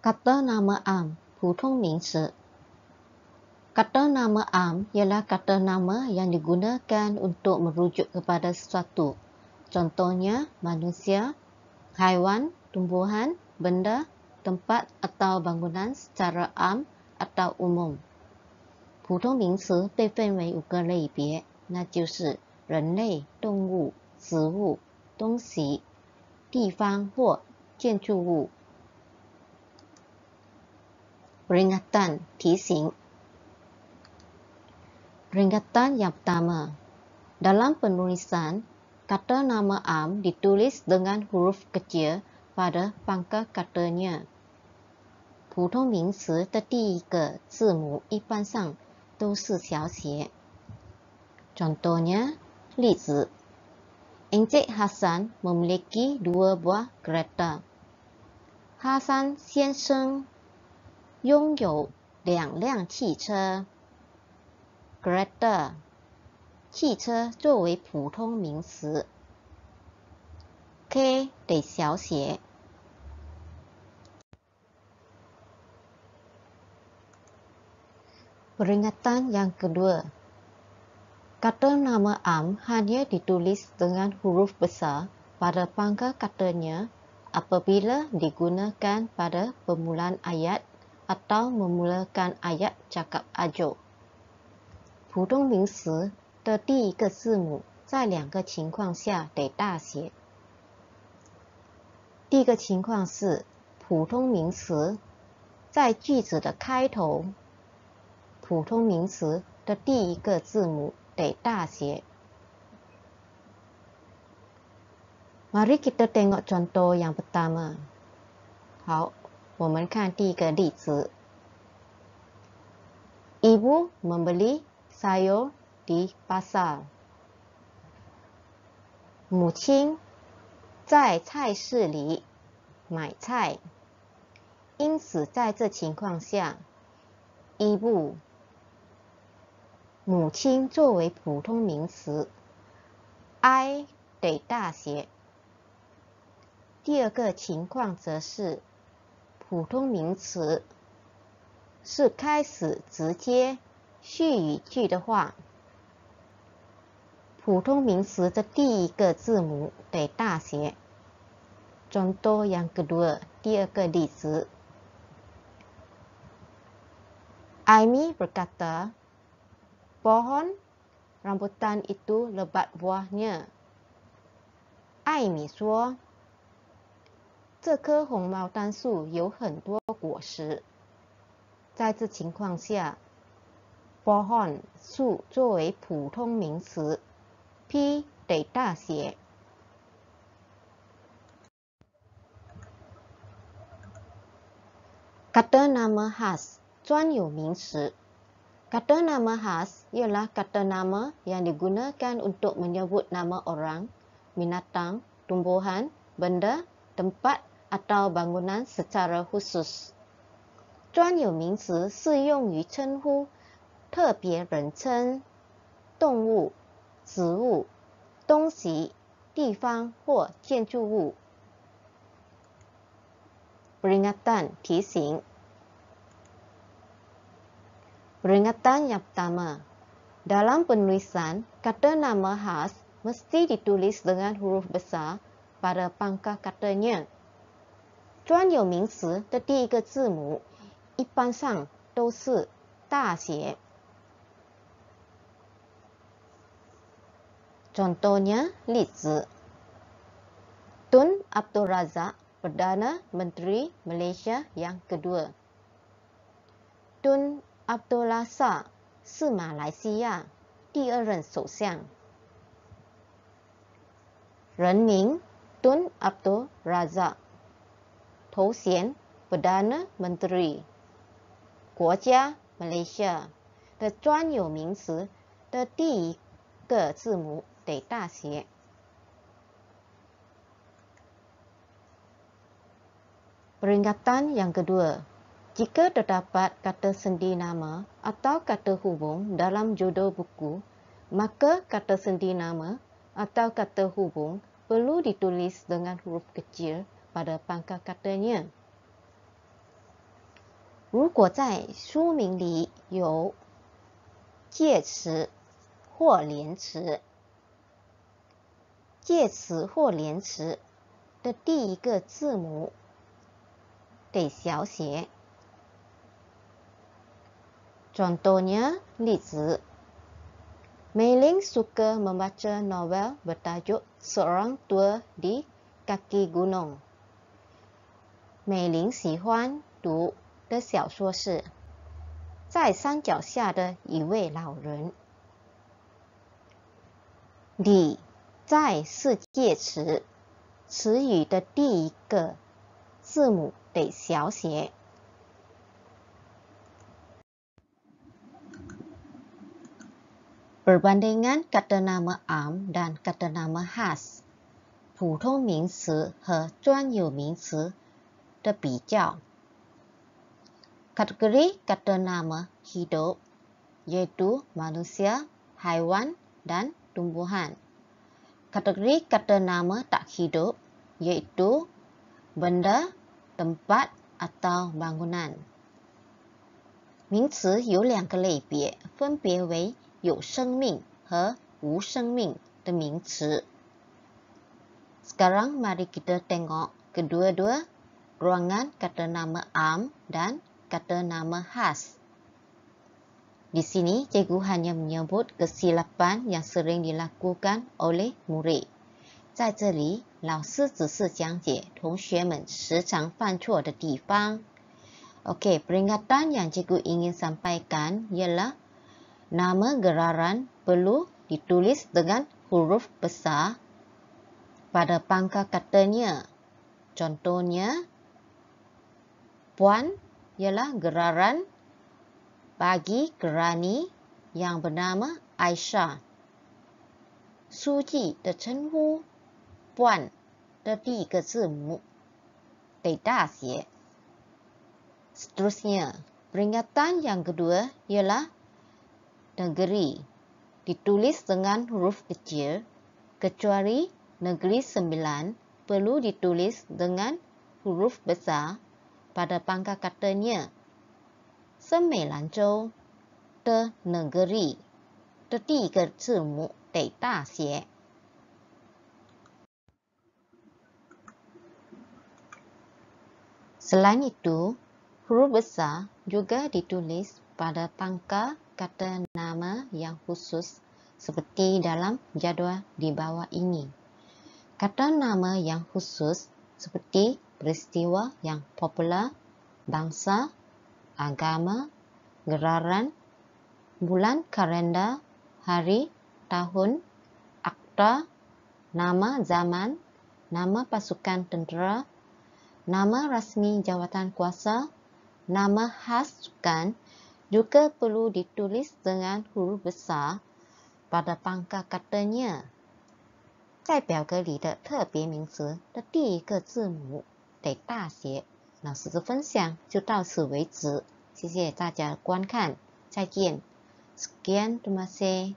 Kata nama am, hutong mingsi. Kata nama am ialah kata nama yang digunakan untuk merujuk kepada sesuatu. Contohnya, manusia, haiwan, tumbuhan, benda, tempat atau bangunan secara am atau umum. Hutong mingsi dipenuhi peringatan teasing. Peringatan yang pertama. Dalam penulisan, kata nama am ditulis dengan huruf kecil pada pangkal katanya. Putong ming si tertiyi ke zimu ipan sang tu si xiao xie. Contohnya, lizi. Encik Hasan memiliki dua buah kereta. Hasan Sien Sheng 拥有两辆汽车。Greta，汽车作为普通名词。K 得小写。Peringatan yang kedua. Kata nama am hanya ditulis dengan huruf besar pada pangkal katanya apabila digunakan pada permulaan ayat atau memulakan ayat cakap ajuk. Putong ming si de di yi ke si mu zai liang ke qing kuang xia de da xie. Di ke qing kuang si putong ming si zai ju zi de kai tou. Putong ming si de di yi ke si mu de da xie. Mari kita tengok contoh yang pertama. Hao. 我们看第一个例子，Ibu membeli sayur di pasar。母亲在菜市里买菜。因此，在这情况下，Ibu（ 母亲）作为普通名词，I 得大写。第二个情况则是。普通名词是开始直接续语句的话，普通名词的第一个字母得大写。仲多样格多尔第二个例子，艾米 a p o h o n r a m b u t a n itu lebat buahnya。”艾米说。这棵红毛丹树有很多果实。在这情况下 b a 树作为普通名词，P 得大写。Kata nama has 专有名词。Kata nama has ialah kata nama yang digunakan untuk menyebut nama orang, binatang, tumbuhan, benda, tempat。atau bangunan secara khusus. Zuan Peringatan 专有名词适用于称呼特别人称、动物、植物、东西、地方或建筑物。peringatan Peringatan yang pertama dalam penulisan kata nama khas mesti ditulis dengan huruf besar pada pangkah katanya. 专有名词的第一个字母一般上都是大写。Contohnya, liti Tun Abdul Razak e r d a n a Menteri Malaysia yang kedua. Tun Abdul Razak m a 马来西亚第二任 r 相。Nama s o n n g r e Tun Abdul Razak. 头衔 Perdana Menteri，国家 Malaysia 的专有名词的第一个字母得大写。Peringatan yang kedua, jika terdapat kata sendi nama atau kata hubung dalam judul buku, maka kata sendi nama atau kata hubung perlu ditulis dengan huruf kecil 把 a bangka katanya。如果在书名里有介词或连词，介词或连词的第一个字母得小写。讲到呢例子，Maling kecil. suka membaca novel bertajuk Seorang Tua di Kaki Gunung。美玲喜欢读的小说是《在山脚下的一位老人》。你在是介词，词语的第一个字母得小写。e r b a n d i n g a n kata nama am dan kata nama has，普通名词和专有名词。terbijak. Kategori kata nama hidup iaitu manusia, haiwan dan tumbuhan. Kategori kata nama tak hidup iaitu benda, tempat atau bangunan. 名词有两个类别，分别为有生命和无生命的名词。Sekarang mari kita tengok kedua-dua ruangan kata nama am dan kata nama khas. Di sini, cikgu hanya menyebut kesilapan yang sering dilakukan oleh murid. Di 在这里，老师只是讲解同学们时常犯错的地方。Okay, peringatan yang cikgu ingin sampaikan ialah nama gelaran perlu ditulis dengan huruf besar pada pangkal katanya. Contohnya, Puan ialah geraran bagi kerani yang bernama Aisyah. Suji de chenhu puan de di ke zi mu de da xie. Seterusnya, peringatan yang kedua ialah negeri ditulis dengan huruf kecil kecuali negeri sembilan perlu ditulis dengan huruf besar pada bangka katanya Semelan Zhou de Negeri tiga zimu de da xie. Selain itu, huruf besar juga ditulis pada pangka kata nama yang khusus seperti dalam jadual di bawah ini. Kata nama yang khusus seperti peristiwa yang popular, bangsa, agama, geraran, bulan kalendar, hari, tahun, akta, nama zaman, nama pasukan tentera, nama rasmi jawatan kuasa, nama khas sukan juga perlu ditulis dengan huruf besar pada pangkal katanya. 代表格里的特别名词的第一个字母的大学老师的分享就到此为止，谢谢大家观看，再见。Skam，n t e 多么些。